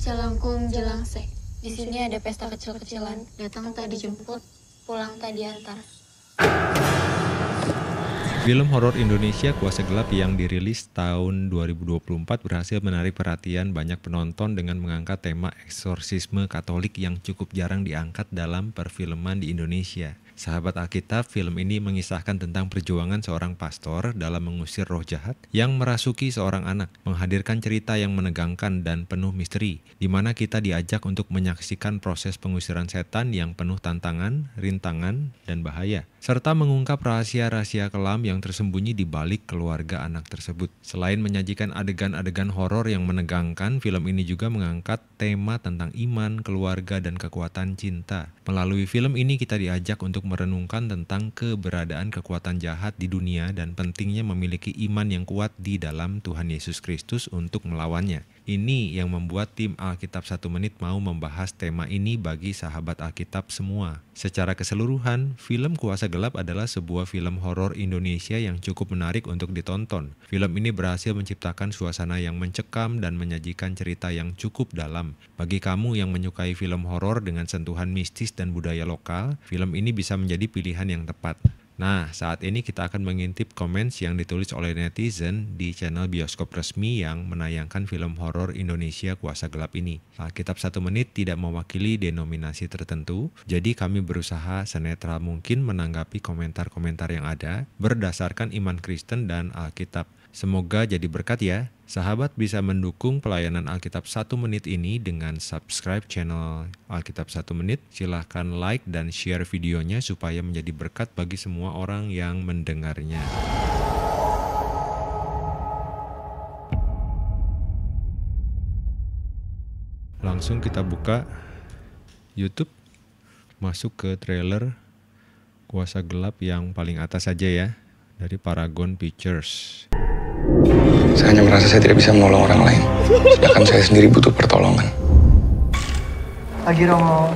Jelangkung Jelangsek. Di sini ada pesta kecil-kecilan. Datang tak dijemput, pulang tak diantar. Film horor Indonesia Kuasa Gelap yang dirilis tahun 2024 berhasil menarik perhatian banyak penonton dengan mengangkat tema eksorsisme Katolik yang cukup jarang diangkat dalam perfilman di Indonesia. Sahabat Alkitab, film ini mengisahkan tentang perjuangan seorang pastor dalam mengusir roh jahat yang merasuki seorang anak, menghadirkan cerita yang menegangkan dan penuh misteri, di mana kita diajak untuk menyaksikan proses pengusiran setan yang penuh tantangan, rintangan, dan bahaya, serta mengungkap rahasia-rahasia kelam yang tersembunyi di balik keluarga anak tersebut. Selain menyajikan adegan-adegan horor yang menegangkan, film ini juga mengangkat tema tentang iman, keluarga, dan kekuatan cinta. Melalui film ini kita diajak untuk merenungkan tentang keberadaan kekuatan jahat di dunia dan pentingnya memiliki iman yang kuat di dalam Tuhan Yesus Kristus untuk melawannya. Ini yang membuat tim Alkitab Satu Menit mau membahas tema ini bagi sahabat Alkitab semua. Secara keseluruhan, film Kuasa Gelap adalah sebuah film horor Indonesia yang cukup menarik untuk ditonton. Film ini berhasil menciptakan suasana yang mencekam dan menyajikan cerita yang cukup dalam. Bagi kamu yang menyukai film horor dengan sentuhan mistis dan budaya lokal, film ini bisa menjadi pilihan yang tepat. Nah, saat ini kita akan mengintip komen yang ditulis oleh netizen di channel Bioskop Resmi yang menayangkan film horor Indonesia Kuasa Gelap ini. Nah, satu menit tidak mewakili denominasi tertentu, jadi kami berusaha senetral mungkin menanggapi komentar-komentar yang ada berdasarkan iman Kristen dan Alkitab. Semoga jadi berkat ya. Sahabat bisa mendukung pelayanan Alkitab 1 menit ini dengan subscribe channel Alkitab 1 menit. Silahkan like dan share videonya supaya menjadi berkat bagi semua orang yang mendengarnya. Langsung kita buka YouTube, masuk ke trailer Kuasa Gelap yang paling atas saja ya dari Paragon Pictures. Saya hanya merasa saya tidak bisa menolong orang lain. Sedangkan saya sendiri butuh pertolongan. Pagi Romo.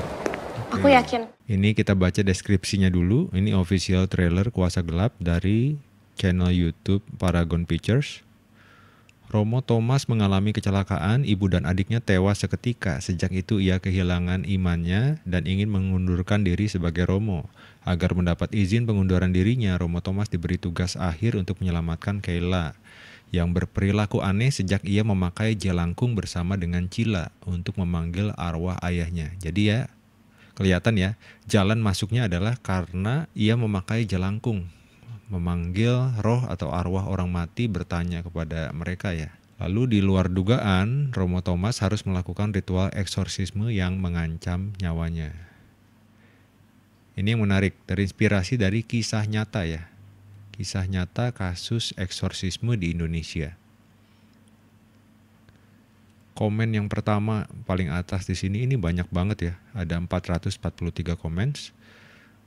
Aku yakin. Ini kita baca deskripsinya dulu. Ini official trailer Kuasa Gelap dari channel YouTube Paragon Pictures. Romo Thomas mengalami kecelakaan, ibu dan adiknya tewas seketika. Sejak itu ia kehilangan imannya dan ingin mengundurkan diri sebagai Romo. Agar mendapat izin pengunduran dirinya, Romo Thomas diberi tugas akhir untuk menyelamatkan Kayla yang berperilaku aneh sejak ia memakai jelangkung bersama dengan Cila untuk memanggil arwah ayahnya. Jadi ya, kelihatan ya, jalan masuknya adalah karena ia memakai jelangkung, memanggil roh atau arwah orang mati bertanya kepada mereka ya. Lalu di luar dugaan, Romo Thomas harus melakukan ritual eksorsisme yang mengancam nyawanya. Ini yang menarik, terinspirasi dari kisah nyata ya kisah nyata kasus eksorsisme di Indonesia. Komen yang pertama paling atas di sini ini banyak banget ya, ada 443 comments.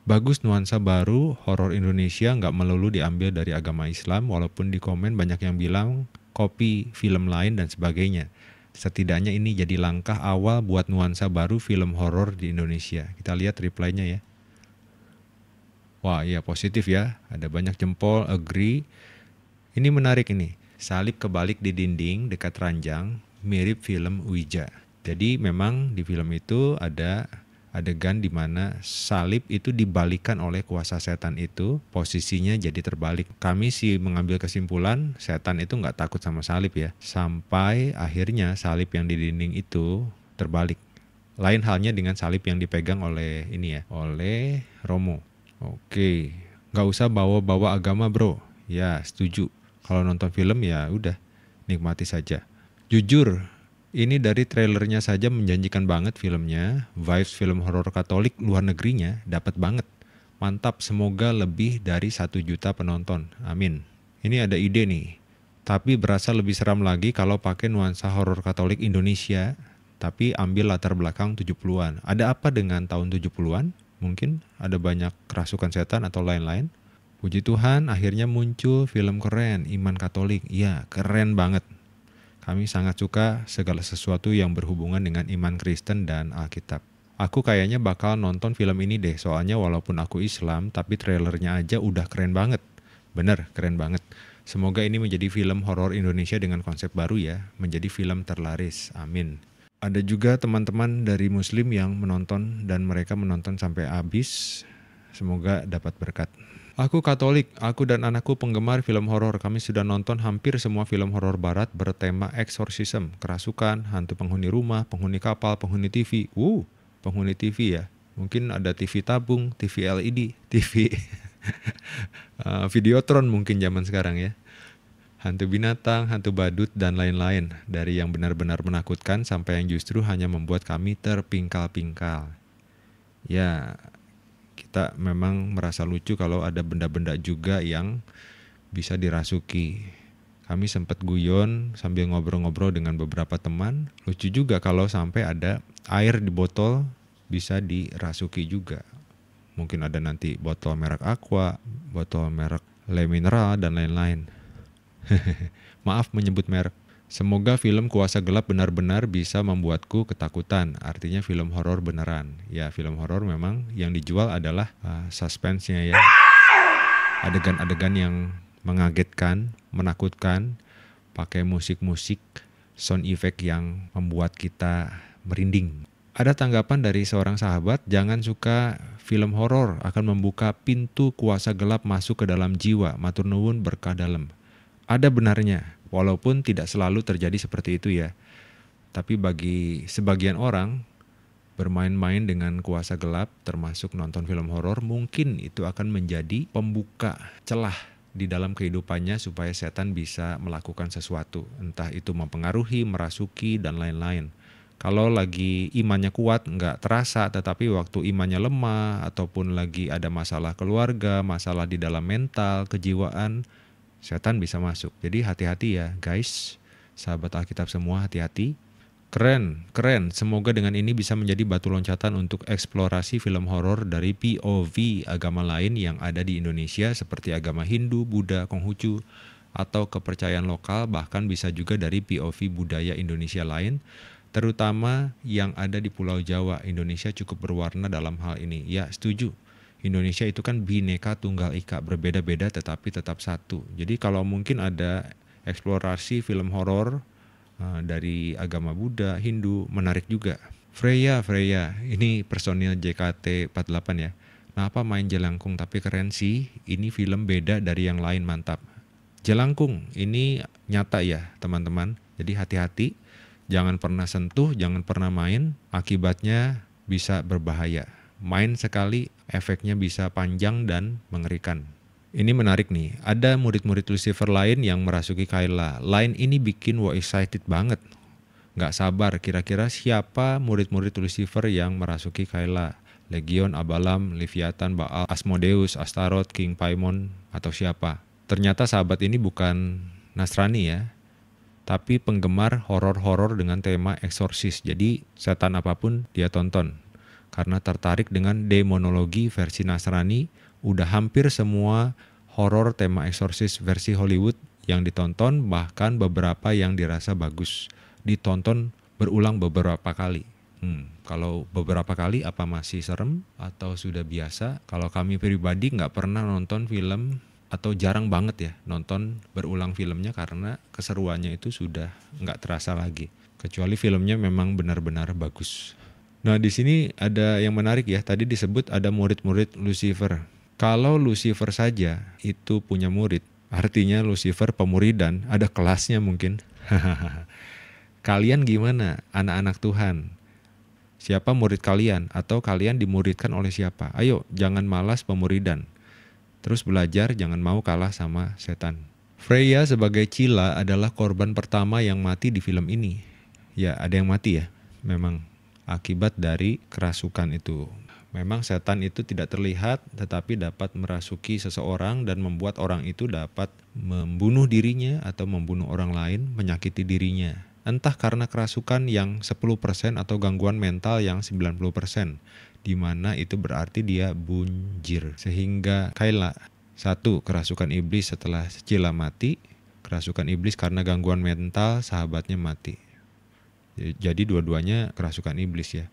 Bagus nuansa baru, horor Indonesia nggak melulu diambil dari agama Islam, walaupun di komen banyak yang bilang kopi film lain dan sebagainya. Setidaknya ini jadi langkah awal buat nuansa baru film horor di Indonesia. Kita lihat reply-nya ya. Wah iya positif ya, ada banyak jempol, agree. Ini menarik ini, salib kebalik di dinding dekat ranjang, mirip film Ouija. Jadi memang di film itu ada adegan di mana salib itu dibalikan oleh kuasa setan itu, posisinya jadi terbalik. Kami sih mengambil kesimpulan setan itu nggak takut sama salib ya, sampai akhirnya salib yang di dinding itu terbalik. Lain halnya dengan salib yang dipegang oleh ini ya, oleh Romo. Oke, nggak usah bawa-bawa agama bro. Ya setuju. Kalau nonton film ya udah nikmati saja. Jujur, ini dari trailernya saja menjanjikan banget filmnya. Vibes film horor Katolik luar negerinya dapat banget. Mantap, semoga lebih dari satu juta penonton. Amin. Ini ada ide nih. Tapi berasa lebih seram lagi kalau pakai nuansa horor Katolik Indonesia, tapi ambil latar belakang 70-an. Ada apa dengan tahun 70-an? mungkin ada banyak kerasukan setan atau lain-lain. Puji Tuhan, akhirnya muncul film keren, Iman Katolik. Iya, keren banget. Kami sangat suka segala sesuatu yang berhubungan dengan iman Kristen dan Alkitab. Aku kayaknya bakal nonton film ini deh, soalnya walaupun aku Islam, tapi trailernya aja udah keren banget. Bener, keren banget. Semoga ini menjadi film horor Indonesia dengan konsep baru ya, menjadi film terlaris. Amin ada juga teman-teman dari Muslim yang menonton dan mereka menonton sampai habis. Semoga dapat berkat. Aku Katolik, aku dan anakku penggemar film horor. Kami sudah nonton hampir semua film horor barat bertema eksorsisme, kerasukan, hantu penghuni rumah, penghuni kapal, penghuni TV. Wuh, penghuni TV ya. Mungkin ada TV tabung, TV LED, TV uh, eh, videotron mungkin zaman sekarang ya hantu binatang, hantu badut, dan lain-lain, dari yang benar-benar menakutkan sampai yang justru hanya membuat kami terpingkal-pingkal. Ya, kita memang merasa lucu kalau ada benda-benda juga yang bisa dirasuki. Kami sempat guyon sambil ngobrol-ngobrol dengan beberapa teman. Lucu juga kalau sampai ada air di botol bisa dirasuki juga. Mungkin ada nanti botol merek Aqua, botol merek Le Mineral, dan lain-lain Maaf menyebut merek. Semoga film Kuasa Gelap benar-benar bisa membuatku ketakutan. Artinya film horor beneran. Ya, film horor memang yang dijual adalah uh, suspense-nya ya. Adegan-adegan yang mengagetkan, menakutkan, pakai musik-musik, sound effect yang membuat kita merinding. Ada tanggapan dari seorang sahabat, jangan suka film horor akan membuka pintu kuasa gelap masuk ke dalam jiwa. Matur nuwun berkah dalam ada benarnya, walaupun tidak selalu terjadi seperti itu ya. Tapi bagi sebagian orang, bermain-main dengan kuasa gelap termasuk nonton film horor mungkin itu akan menjadi pembuka celah di dalam kehidupannya supaya setan bisa melakukan sesuatu, entah itu mempengaruhi, merasuki, dan lain-lain. Kalau lagi imannya kuat, nggak terasa, tetapi waktu imannya lemah, ataupun lagi ada masalah keluarga, masalah di dalam mental, kejiwaan, setan bisa masuk. Jadi hati-hati ya guys, sahabat Alkitab semua hati-hati. Keren, keren. Semoga dengan ini bisa menjadi batu loncatan untuk eksplorasi film horor dari POV agama lain yang ada di Indonesia seperti agama Hindu, Buddha, Konghucu, atau kepercayaan lokal bahkan bisa juga dari POV budaya Indonesia lain terutama yang ada di Pulau Jawa. Indonesia cukup berwarna dalam hal ini. Ya, setuju. Indonesia itu kan bineka tunggal ika berbeda-beda tetapi tetap satu. Jadi kalau mungkin ada eksplorasi film horor uh, dari agama Buddha, Hindu menarik juga. Freya, Freya, ini personil JKT 48 ya. Kenapa apa main Jelangkung tapi keren sih? Ini film beda dari yang lain mantap. Jelangkung ini nyata ya teman-teman. Jadi hati-hati, jangan pernah sentuh, jangan pernah main. Akibatnya bisa berbahaya. Main sekali efeknya bisa panjang dan mengerikan. Ini menarik nih, ada murid-murid Lucifer lain yang merasuki Kayla. Lain ini bikin wo excited banget. Gak sabar kira-kira siapa murid-murid Lucifer yang merasuki Kayla. Legion, Abalam, Leviathan, Baal, Asmodeus, Astaroth, King Paimon, atau siapa. Ternyata sahabat ini bukan Nasrani ya, tapi penggemar horor-horor dengan tema eksorsis. Jadi setan apapun dia tonton karena tertarik dengan demonologi versi Nasrani, udah hampir semua horor tema eksorsis versi Hollywood yang ditonton bahkan beberapa yang dirasa bagus ditonton berulang beberapa kali. Hmm, kalau beberapa kali apa masih serem atau sudah biasa? Kalau kami pribadi nggak pernah nonton film atau jarang banget ya nonton berulang filmnya karena keseruannya itu sudah nggak terasa lagi. Kecuali filmnya memang benar-benar bagus. Nah, di sini ada yang menarik ya. Tadi disebut ada murid-murid Lucifer. Kalau Lucifer saja itu punya murid, artinya Lucifer pemuridan, ada kelasnya mungkin. kalian gimana anak-anak Tuhan? Siapa murid kalian atau kalian dimuridkan oleh siapa? Ayo, jangan malas pemuridan. Terus belajar, jangan mau kalah sama setan. Freya sebagai Cila adalah korban pertama yang mati di film ini. Ya, ada yang mati ya. Memang akibat dari kerasukan itu. Memang setan itu tidak terlihat tetapi dapat merasuki seseorang dan membuat orang itu dapat membunuh dirinya atau membunuh orang lain, menyakiti dirinya. Entah karena kerasukan yang 10% atau gangguan mental yang 90%, di mana itu berarti dia bunjir. Sehingga Kaila, satu kerasukan iblis setelah Cila mati, kerasukan iblis karena gangguan mental sahabatnya mati. Jadi dua-duanya kerasukan iblis ya.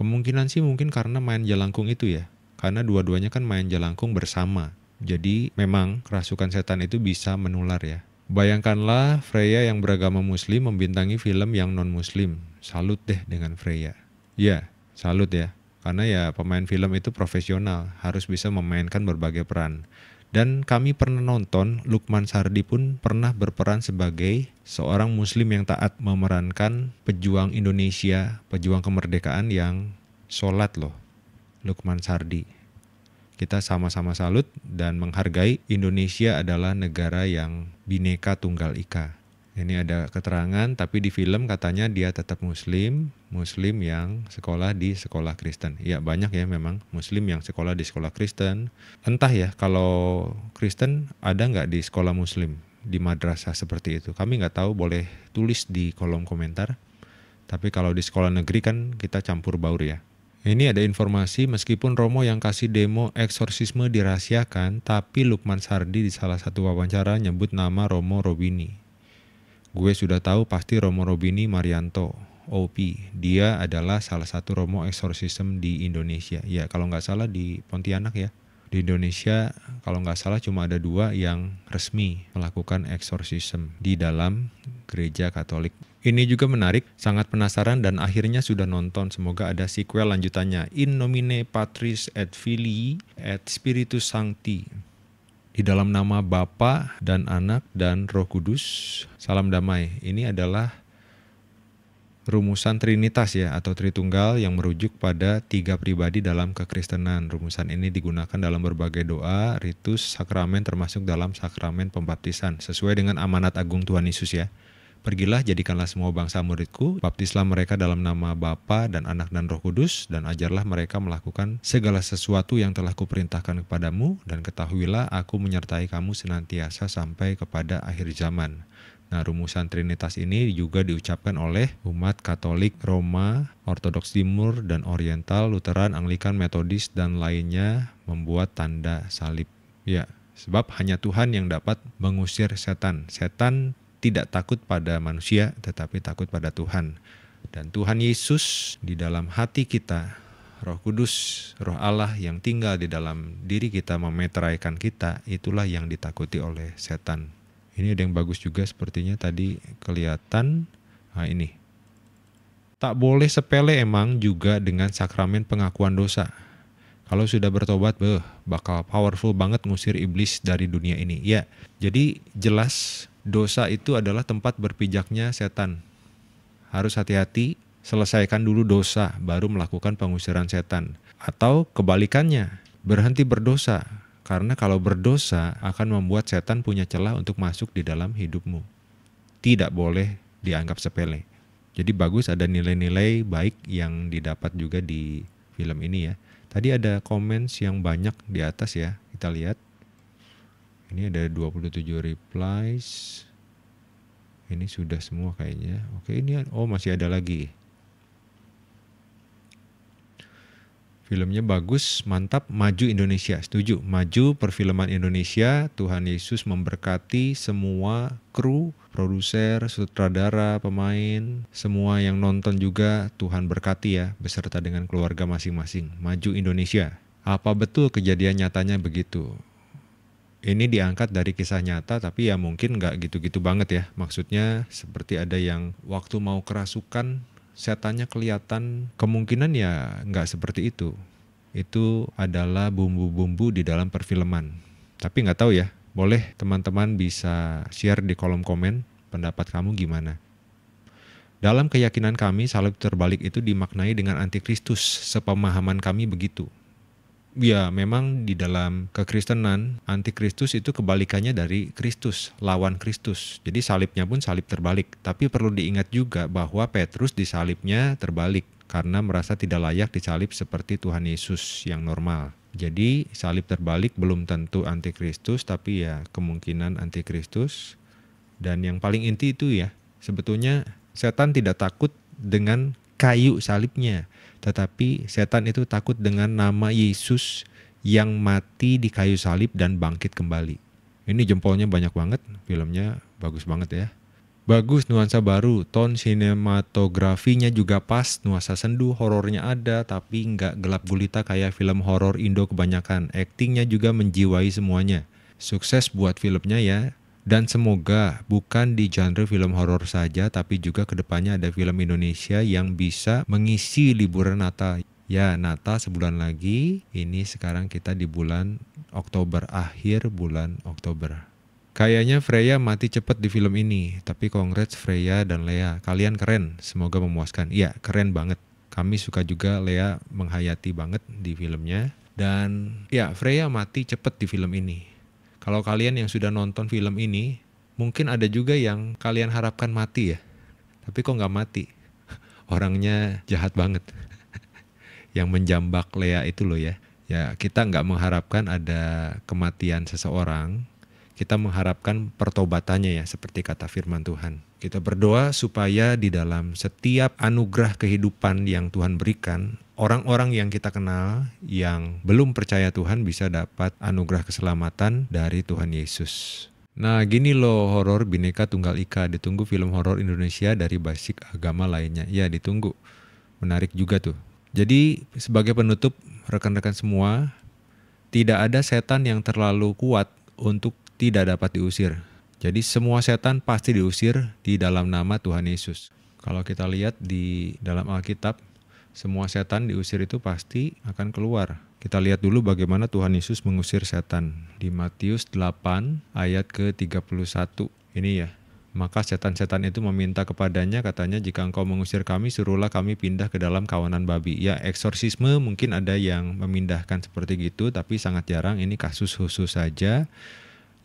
Kemungkinan sih mungkin karena main jelangkung itu ya. Karena dua-duanya kan main jelangkung bersama. Jadi memang kerasukan setan itu bisa menular ya. Bayangkanlah Freya yang beragama muslim membintangi film yang non-muslim. Salut deh dengan Freya. Ya, salut ya. Karena ya pemain film itu profesional, harus bisa memainkan berbagai peran. Dan kami pernah nonton Lukman Sardi pun pernah berperan sebagai seorang muslim yang taat memerankan pejuang Indonesia, pejuang kemerdekaan yang sholat loh. Lukman Sardi. Kita sama-sama salut dan menghargai Indonesia adalah negara yang bineka tunggal ika ini ada keterangan tapi di film katanya dia tetap muslim muslim yang sekolah di sekolah Kristen ya banyak ya memang muslim yang sekolah di sekolah Kristen entah ya kalau Kristen ada nggak di sekolah muslim di madrasah seperti itu kami nggak tahu boleh tulis di kolom komentar tapi kalau di sekolah negeri kan kita campur baur ya ini ada informasi meskipun Romo yang kasih demo eksorsisme dirahasiakan, tapi Lukman Sardi di salah satu wawancara nyebut nama Romo Robini. Gue sudah tahu pasti Romo Robini Marianto, OP. Dia adalah salah satu Romo Exorcism di Indonesia. Ya, kalau nggak salah di Pontianak ya. Di Indonesia, kalau nggak salah cuma ada dua yang resmi melakukan exorcism di dalam gereja Katolik. Ini juga menarik, sangat penasaran dan akhirnya sudah nonton. Semoga ada sequel lanjutannya. In nomine Patris et Filii et Spiritus Sancti. Di dalam nama Bapa dan Anak dan Roh Kudus, salam damai. Ini adalah rumusan Trinitas ya atau Tritunggal yang merujuk pada tiga pribadi dalam kekristenan. Rumusan ini digunakan dalam berbagai doa, ritus, sakramen termasuk dalam sakramen pembaptisan sesuai dengan amanat agung Tuhan Yesus ya. Pergilah jadikanlah semua bangsa muridku, baptislah mereka dalam nama Bapa dan Anak dan Roh Kudus, dan ajarlah mereka melakukan segala sesuatu yang telah kuperintahkan kepadamu, dan ketahuilah aku menyertai kamu senantiasa sampai kepada akhir zaman. Nah, rumusan Trinitas ini juga diucapkan oleh umat Katolik Roma, Ortodoks Timur, dan Oriental, Lutheran, Anglikan, Metodis, dan lainnya membuat tanda salib. Ya, sebab hanya Tuhan yang dapat mengusir setan. Setan tidak takut pada manusia tetapi takut pada Tuhan. Dan Tuhan Yesus di dalam hati kita, Roh Kudus, Roh Allah yang tinggal di dalam diri kita memeteraikan kita, itulah yang ditakuti oleh setan. Ini ada yang bagus juga sepertinya tadi kelihatan. Nah ini. Tak boleh sepele emang juga dengan sakramen pengakuan dosa kalau sudah bertobat, beh, bakal powerful banget ngusir iblis dari dunia ini. Ya, jadi jelas dosa itu adalah tempat berpijaknya setan. Harus hati-hati, selesaikan dulu dosa, baru melakukan pengusiran setan. Atau kebalikannya, berhenti berdosa. Karena kalau berdosa akan membuat setan punya celah untuk masuk di dalam hidupmu. Tidak boleh dianggap sepele. Jadi bagus ada nilai-nilai baik yang didapat juga di film ini ya. Tadi ada comments yang banyak di atas ya. Kita lihat. Ini ada 27 replies. Ini sudah semua kayaknya. Oke, ini oh masih ada lagi. filmnya bagus, mantap, maju Indonesia. Setuju, maju perfilman Indonesia. Tuhan Yesus memberkati semua kru, produser, sutradara, pemain, semua yang nonton juga Tuhan berkati ya beserta dengan keluarga masing-masing. Maju Indonesia. Apa betul kejadian nyatanya begitu? Ini diangkat dari kisah nyata tapi ya mungkin nggak gitu-gitu banget ya. Maksudnya seperti ada yang waktu mau kerasukan setannya kelihatan kemungkinan ya nggak seperti itu. Itu adalah bumbu-bumbu di dalam perfilman. Tapi nggak tahu ya, boleh teman-teman bisa share di kolom komen pendapat kamu gimana. Dalam keyakinan kami, salib terbalik itu dimaknai dengan antikristus, sepemahaman kami begitu ya memang di dalam kekristenan antikristus itu kebalikannya dari Kristus, lawan Kristus. Jadi salibnya pun salib terbalik. Tapi perlu diingat juga bahwa Petrus di salibnya terbalik karena merasa tidak layak disalib seperti Tuhan Yesus yang normal. Jadi salib terbalik belum tentu antikristus tapi ya kemungkinan antikristus. Dan yang paling inti itu ya sebetulnya setan tidak takut dengan kayu salibnya tetapi setan itu takut dengan nama Yesus yang mati di kayu salib dan bangkit kembali. Ini jempolnya banyak banget, filmnya bagus banget ya. Bagus nuansa baru, ton sinematografinya juga pas, nuansa sendu, horornya ada, tapi nggak gelap gulita kayak film horor Indo kebanyakan. Aktingnya juga menjiwai semuanya. Sukses buat filmnya ya, dan semoga bukan di genre film horor saja, tapi juga kedepannya ada film Indonesia yang bisa mengisi liburan Natal. Ya, Natal sebulan lagi. Ini sekarang kita di bulan Oktober, akhir bulan Oktober. Kayaknya Freya mati cepat di film ini, tapi congrats Freya dan Lea. Kalian keren, semoga memuaskan. Iya, keren banget. Kami suka juga Lea menghayati banget di filmnya. Dan ya, Freya mati cepat di film ini kalau kalian yang sudah nonton film ini, mungkin ada juga yang kalian harapkan mati ya. Tapi kok nggak mati? Orangnya jahat banget. yang menjambak Lea itu loh ya. Ya kita nggak mengharapkan ada kematian seseorang, kita mengharapkan pertobatannya ya seperti kata firman Tuhan. Kita berdoa supaya di dalam setiap anugerah kehidupan yang Tuhan berikan, orang-orang yang kita kenal yang belum percaya Tuhan bisa dapat anugerah keselamatan dari Tuhan Yesus. Nah gini loh horor Bineka Tunggal Ika, ditunggu film horor Indonesia dari basic agama lainnya. Ya ditunggu, menarik juga tuh. Jadi sebagai penutup rekan-rekan semua, tidak ada setan yang terlalu kuat untuk tidak dapat diusir. Jadi semua setan pasti diusir di dalam nama Tuhan Yesus. Kalau kita lihat di dalam Alkitab, semua setan diusir itu pasti akan keluar. Kita lihat dulu bagaimana Tuhan Yesus mengusir setan di Matius 8 ayat ke-31. Ini ya. Maka setan-setan itu meminta kepadanya katanya jika engkau mengusir kami suruhlah kami pindah ke dalam kawanan babi. Ya eksorsisme mungkin ada yang memindahkan seperti gitu tapi sangat jarang ini kasus khusus saja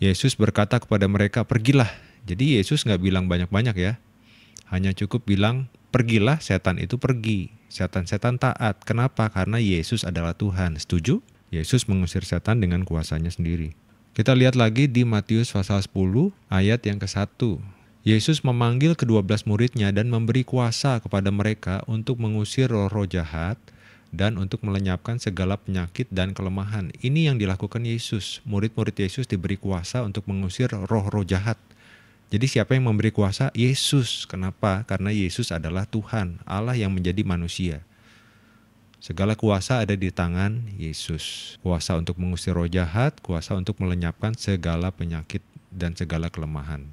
Yesus berkata kepada mereka, pergilah. Jadi Yesus nggak bilang banyak-banyak ya. Hanya cukup bilang, pergilah setan itu pergi. Setan-setan taat. Kenapa? Karena Yesus adalah Tuhan. Setuju? Yesus mengusir setan dengan kuasanya sendiri. Kita lihat lagi di Matius pasal 10 ayat yang ke-1. Yesus memanggil kedua belas muridnya dan memberi kuasa kepada mereka untuk mengusir roh-roh jahat dan untuk melenyapkan segala penyakit dan kelemahan. Ini yang dilakukan Yesus. Murid-murid Yesus diberi kuasa untuk mengusir roh-roh jahat. Jadi siapa yang memberi kuasa? Yesus. Kenapa? Karena Yesus adalah Tuhan, Allah yang menjadi manusia. Segala kuasa ada di tangan Yesus. Kuasa untuk mengusir roh jahat, kuasa untuk melenyapkan segala penyakit dan segala kelemahan.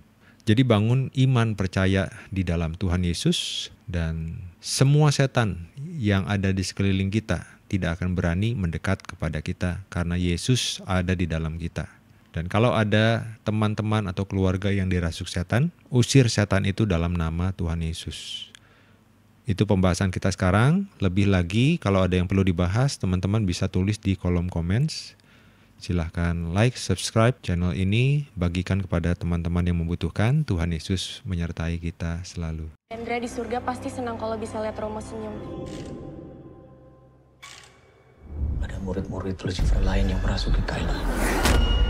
Jadi bangun iman percaya di dalam Tuhan Yesus dan semua setan yang ada di sekeliling kita tidak akan berani mendekat kepada kita karena Yesus ada di dalam kita. Dan kalau ada teman-teman atau keluarga yang dirasuk setan, usir setan itu dalam nama Tuhan Yesus. Itu pembahasan kita sekarang. Lebih lagi, kalau ada yang perlu dibahas, teman-teman bisa tulis di kolom comments. Silahkan like, subscribe channel ini, bagikan kepada teman-teman yang membutuhkan. Tuhan Yesus menyertai kita selalu. Andrea di surga pasti senang kalau bisa lihat Romo senyum. Ada murid-murid Lucifer lain yang merasuki Kayla.